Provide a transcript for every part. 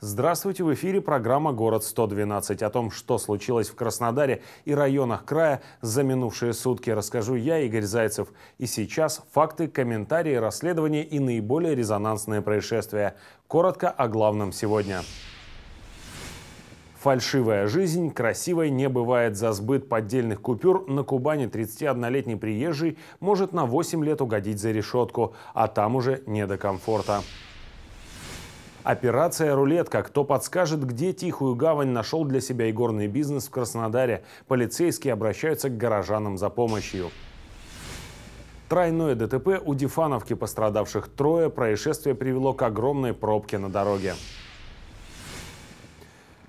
Здравствуйте, в эфире программа «Город 112». О том, что случилось в Краснодаре и районах края за минувшие сутки, расскажу я, Игорь Зайцев. И сейчас факты, комментарии, расследования и наиболее резонансные происшествия. Коротко о главном сегодня. Фальшивая жизнь красивой не бывает. За сбыт поддельных купюр на Кубани 31-летний приезжий может на 8 лет угодить за решетку, а там уже не до комфорта. Операция «Рулетка». Кто подскажет, где Тихую гавань нашел для себя игорный бизнес в Краснодаре? Полицейские обращаются к горожанам за помощью. Тройное ДТП у Дифановки пострадавших трое. Происшествие привело к огромной пробке на дороге.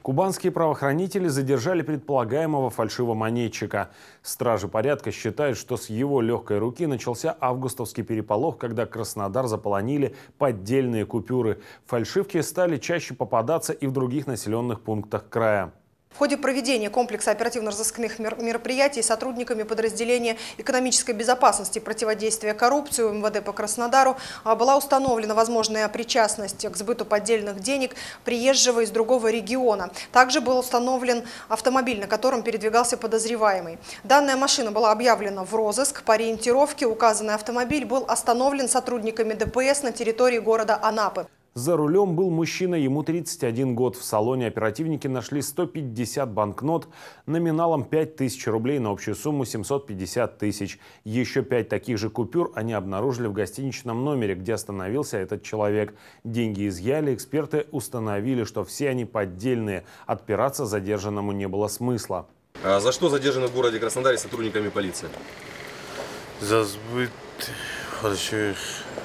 Кубанские правоохранители задержали предполагаемого фальшивомонетчика. Стражи порядка считают, что с его легкой руки начался августовский переполох, когда Краснодар заполонили поддельные купюры. Фальшивки стали чаще попадаться и в других населенных пунктах края. В ходе проведения комплекса оперативно-розыскных мероприятий сотрудниками подразделения экономической безопасности противодействия коррупции МВД по Краснодару а, была установлена возможная причастность к сбыту поддельных денег приезжего из другого региона. Также был установлен автомобиль, на котором передвигался подозреваемый. Данная машина была объявлена в розыск. По ориентировке указанный автомобиль был остановлен сотрудниками ДПС на территории города Анапы. За рулем был мужчина, ему 31 год. В салоне оперативники нашли 150 банкнот номиналом 5000 рублей на общую сумму 750 тысяч. Еще пять таких же купюр они обнаружили в гостиничном номере, где остановился этот человек. Деньги изъяли, эксперты установили, что все они поддельные. Отпираться задержанному не было смысла. А за что задержаны в городе Краснодаре сотрудниками полиции? За сбыт больших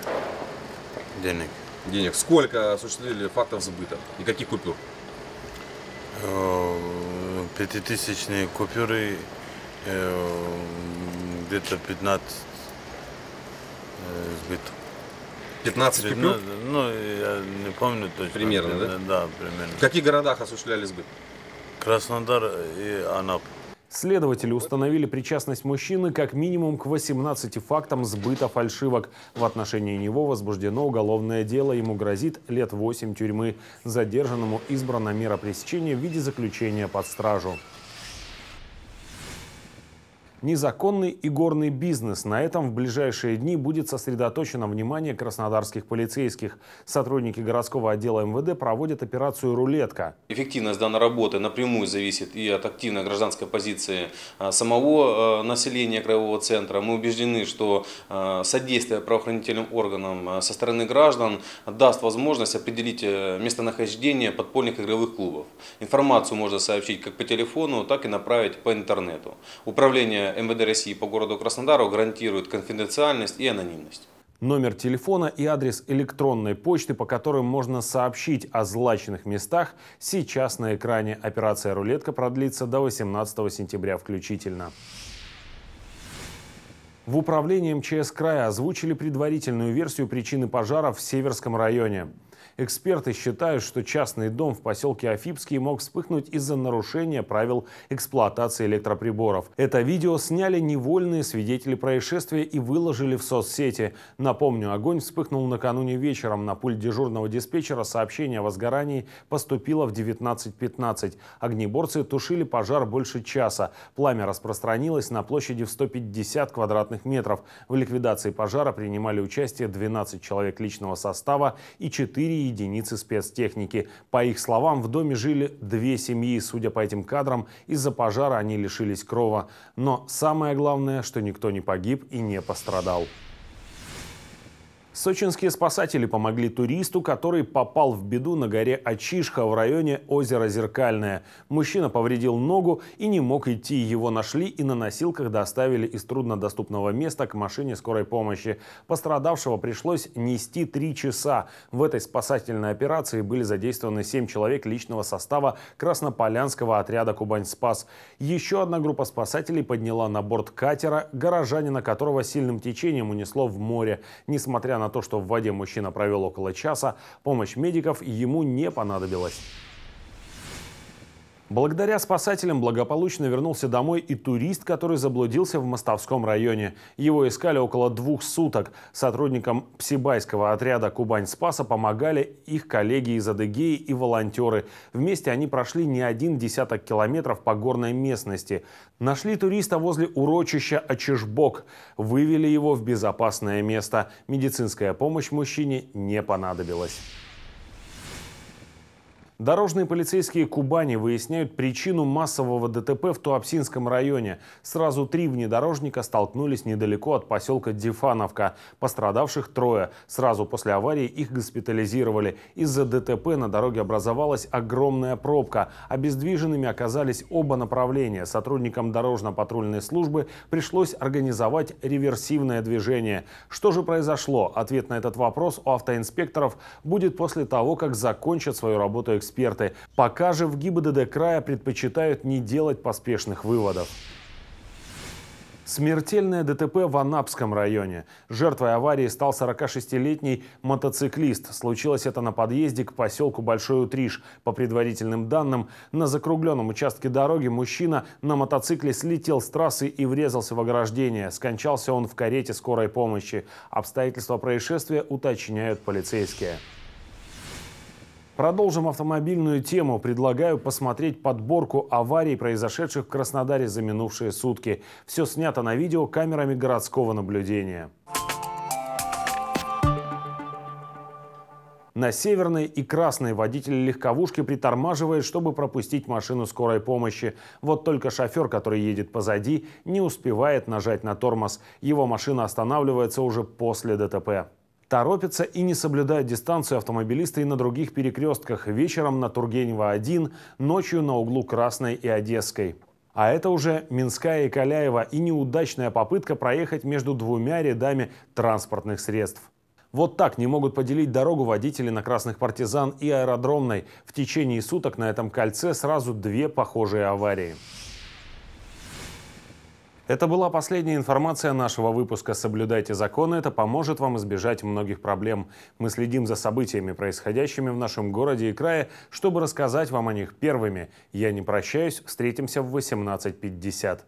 а денег денег? Сколько осуществили фактов сбыта и каких купюр? Э, пятитысячные купюры э, где-то 15 сбыто. 15 купюр? Ну, я не помню точно. Примерно, да? Да, примерно. В каких городах осуществляли сбыт? Краснодар и Анапа. Следователи установили причастность мужчины как минимум к 18 фактам сбыта фальшивок. В отношении него возбуждено уголовное дело. Ему грозит лет 8 тюрьмы. Задержанному избрана мера пресечения в виде заключения под стражу незаконный игорный бизнес. На этом в ближайшие дни будет сосредоточено внимание краснодарских полицейских. Сотрудники городского отдела МВД проводят операцию «Рулетка». Эффективность данной работы напрямую зависит и от активной гражданской позиции а, самого а, населения краевого центра. Мы убеждены, что а, содействие правоохранительным органам со стороны граждан даст возможность определить э, местонахождение подпольных игровых клубов. Информацию можно сообщить как по телефону, так и направить по интернету. Управление МВД России по городу Краснодару гарантирует конфиденциальность и анонимность номер телефона и адрес электронной почты, по которым можно сообщить о злачных местах, сейчас на экране. Операция «Рулетка» продлится до 18 сентября включительно. В управлении МЧС края озвучили предварительную версию причины пожара в Северском районе. Эксперты считают, что частный дом в поселке Афипский мог вспыхнуть из-за нарушения правил эксплуатации электроприборов. Это видео сняли невольные свидетели происшествия и выложили в соцсети. Напомню, огонь вспыхнул накануне вечером. На пульт дежурного диспетчера сообщение о возгорании поступило в 19.15. Огнеборцы тушили пожар больше часа. Пламя распространилось на площади в 150 квадратных метров. В ликвидации пожара принимали участие 12 человек личного состава и 4 4 единицы спецтехники. По их словам, в доме жили две семьи. Судя по этим кадрам, из-за пожара они лишились крова. Но самое главное, что никто не погиб и не пострадал. Сочинские спасатели помогли туристу, который попал в беду на горе Ачишха в районе озера Зеркальное. Мужчина повредил ногу и не мог идти. Его нашли и на носилках доставили из труднодоступного места к машине скорой помощи. Пострадавшего пришлось нести три часа. В этой спасательной операции были задействованы семь человек личного состава Краснополянского отряда «Кубань-Спас». Еще одна группа спасателей подняла на борт катера, горожанина которого сильным течением унесло в море. Несмотря на на то, что в воде мужчина провел около часа, помощь медиков ему не понадобилась. Благодаря спасателям благополучно вернулся домой и турист, который заблудился в Мостовском районе. Его искали около двух суток. Сотрудникам псибайского отряда «Кубань Спаса» помогали их коллеги из Адыгеи и волонтеры. Вместе они прошли не один десяток километров по горной местности. Нашли туриста возле урочища Очежбок. Вывели его в безопасное место. Медицинская помощь мужчине не понадобилась. Дорожные полицейские Кубани выясняют причину массового ДТП в Туапсинском районе. Сразу три внедорожника столкнулись недалеко от поселка Дифановка. Пострадавших трое. Сразу после аварии их госпитализировали. Из-за ДТП на дороге образовалась огромная пробка. Обездвиженными оказались оба направления. Сотрудникам дорожно-патрульной службы пришлось организовать реверсивное движение. Что же произошло? Ответ на этот вопрос у автоинспекторов будет после того, как закончат свою работу эксперты эксперты. Пока же в ГИБДД края предпочитают не делать поспешных выводов. Смертельное ДТП в Анапском районе. Жертвой аварии стал 46-летний мотоциклист. Случилось это на подъезде к поселку Большой Утриш. По предварительным данным, на закругленном участке дороги мужчина на мотоцикле слетел с трассы и врезался в ограждение. Скончался он в карете скорой помощи. Обстоятельства происшествия уточняют полицейские. Продолжим автомобильную тему. Предлагаю посмотреть подборку аварий, произошедших в Краснодаре за минувшие сутки. Все снято на видео камерами городского наблюдения. На северной и красной водитель легковушки притормаживает, чтобы пропустить машину скорой помощи. Вот только шофер, который едет позади, не успевает нажать на тормоз. Его машина останавливается уже после ДТП. Торопятся и не соблюдают дистанцию автомобилисты и на других перекрестках. Вечером на Тургенева-1, ночью на углу Красной и Одесской. А это уже Минская и Каляева и неудачная попытка проехать между двумя рядами транспортных средств. Вот так не могут поделить дорогу водители на Красных Партизан и Аэродромной. В течение суток на этом кольце сразу две похожие аварии. Это была последняя информация нашего выпуска «Соблюдайте законы». Это поможет вам избежать многих проблем. Мы следим за событиями, происходящими в нашем городе и крае, чтобы рассказать вам о них первыми. Я не прощаюсь. Встретимся в 18.50.